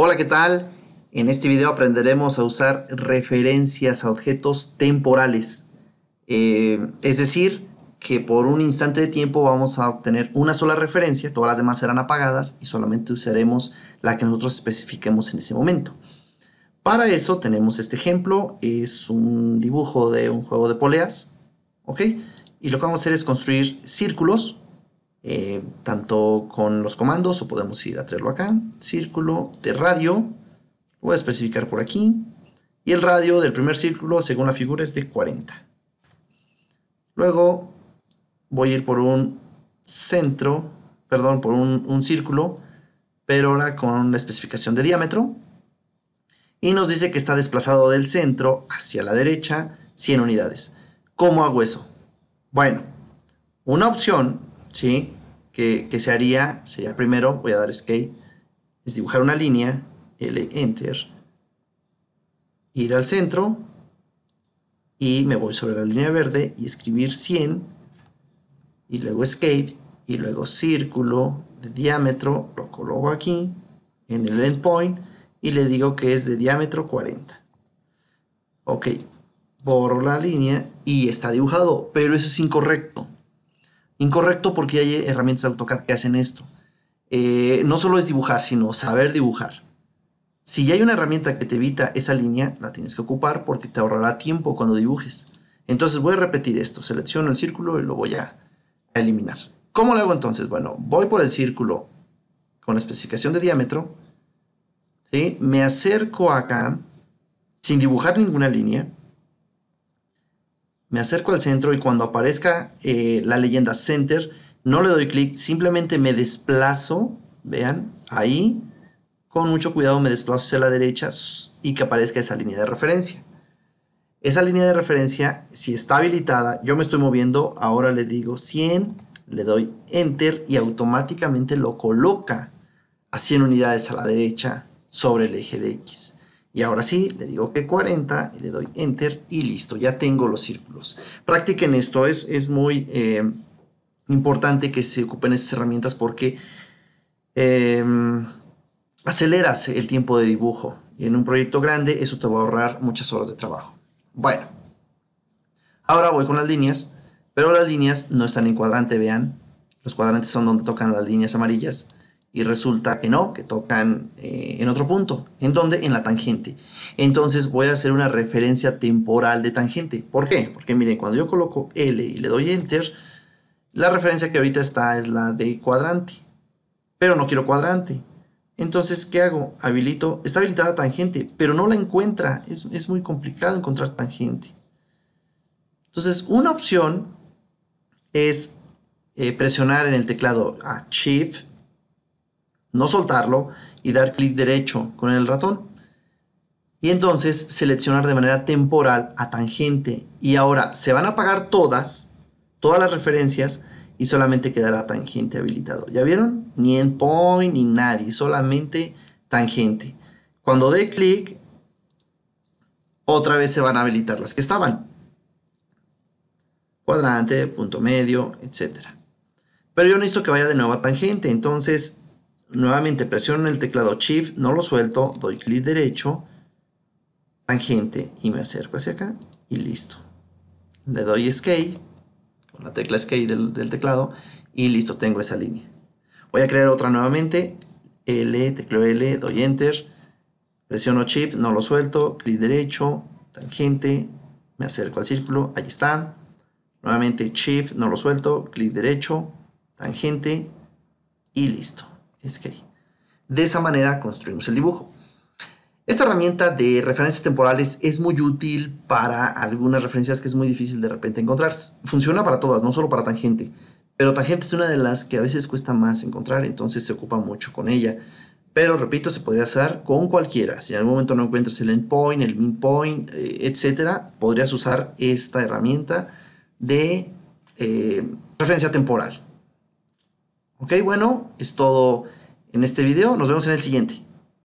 Hola, ¿qué tal? En este video aprenderemos a usar referencias a objetos temporales. Eh, es decir, que por un instante de tiempo vamos a obtener una sola referencia, todas las demás serán apagadas y solamente usaremos la que nosotros especifiquemos en ese momento. Para eso tenemos este ejemplo, es un dibujo de un juego de poleas, ¿ok? Y lo que vamos a hacer es construir círculos eh, tanto con los comandos o podemos ir a traerlo acá, círculo de radio, voy a especificar por aquí, y el radio del primer círculo según la figura es de 40. Luego voy a ir por un centro, perdón, por un, un círculo, pero ahora con la especificación de diámetro, y nos dice que está desplazado del centro hacia la derecha 100 unidades. ¿Cómo hago eso? Bueno, una opción ¿sí? Que, que, se haría, sería primero, voy a dar escape, es dibujar una línea, L, Enter, ir al centro y me voy sobre la línea verde y escribir 100 y luego escape y luego círculo de diámetro, lo coloco aquí en el endpoint y le digo que es de diámetro 40. Ok, borro la línea y está dibujado, pero eso es incorrecto. Incorrecto porque hay herramientas AutoCAD que hacen esto. Eh, no solo es dibujar, sino saber dibujar. Si hay una herramienta que te evita esa línea, la tienes que ocupar porque te ahorrará tiempo cuando dibujes. Entonces voy a repetir esto, selecciono el círculo y lo voy a eliminar. ¿Cómo lo hago entonces? Bueno, voy por el círculo con la especificación de diámetro, ¿sí? me acerco acá sin dibujar ninguna línea, me acerco al centro y cuando aparezca eh, la leyenda Center, no le doy clic, simplemente me desplazo, vean, ahí, con mucho cuidado me desplazo hacia la derecha y que aparezca esa línea de referencia. Esa línea de referencia, si está habilitada, yo me estoy moviendo, ahora le digo 100, le doy Enter y automáticamente lo coloca a 100 unidades a la derecha sobre el eje de X. Y ahora sí, le digo que 40 y le doy enter y listo, ya tengo los círculos. Practiquen esto, es, es muy eh, importante que se ocupen esas herramientas porque em, aceleras el tiempo de dibujo. Y en un proyecto grande eso te va a ahorrar muchas horas de trabajo. Bueno, ahora voy con las líneas, pero las líneas no están en cuadrante, vean. Los cuadrantes son donde tocan las líneas amarillas y resulta que no, que tocan eh, en otro punto. ¿En dónde? En la tangente. Entonces voy a hacer una referencia temporal de tangente. ¿Por qué? Porque miren, cuando yo coloco L y le doy Enter, la referencia que ahorita está es la de cuadrante. Pero no quiero cuadrante. Entonces, ¿qué hago? Habilito, está habilitada tangente, pero no la encuentra. Es, muy complicado encontrar tangente. Entonces, una opción es eh, presionar en el teclado a Shift no soltarlo y dar clic derecho con el ratón. Y entonces seleccionar de manera temporal a tangente. Y ahora se van a apagar todas, todas las referencias y solamente quedará tangente habilitado. ¿Ya vieron? Ni endpoint ni nadie, solamente tangente. Cuando dé clic, otra vez se van a habilitar las que estaban. Cuadrante, punto medio, etc. Pero yo necesito que vaya de nuevo a tangente, entonces Nuevamente presiono el teclado Shift, no lo suelto, doy clic derecho, tangente y me acerco hacia acá y listo. Le doy Escape, con la tecla Escape del, teclado y listo, tengo esa línea. Voy a crear otra nuevamente, L, tecla L, doy Enter, presiono Shift, no lo suelto, clic derecho, tangente, me acerco al círculo, ahí está. Nuevamente Shift, no lo suelto, clic derecho, tangente y listo. Es que De esa manera construimos el dibujo. Esta herramienta de referencias temporales es muy útil para algunas referencias que es muy difícil de repente encontrar. Funciona para todas, no solo para tangente, pero tangente es una de las que a veces cuesta más encontrar, entonces se ocupa mucho con ella. Pero repito, se podría usar con cualquiera. Si en algún momento no encuentras el endpoint, el midpoint, etc. Eh, podrías usar esta herramienta de eh, referencia temporal. Ok, bueno, es todo en este video. Nos vemos en el siguiente.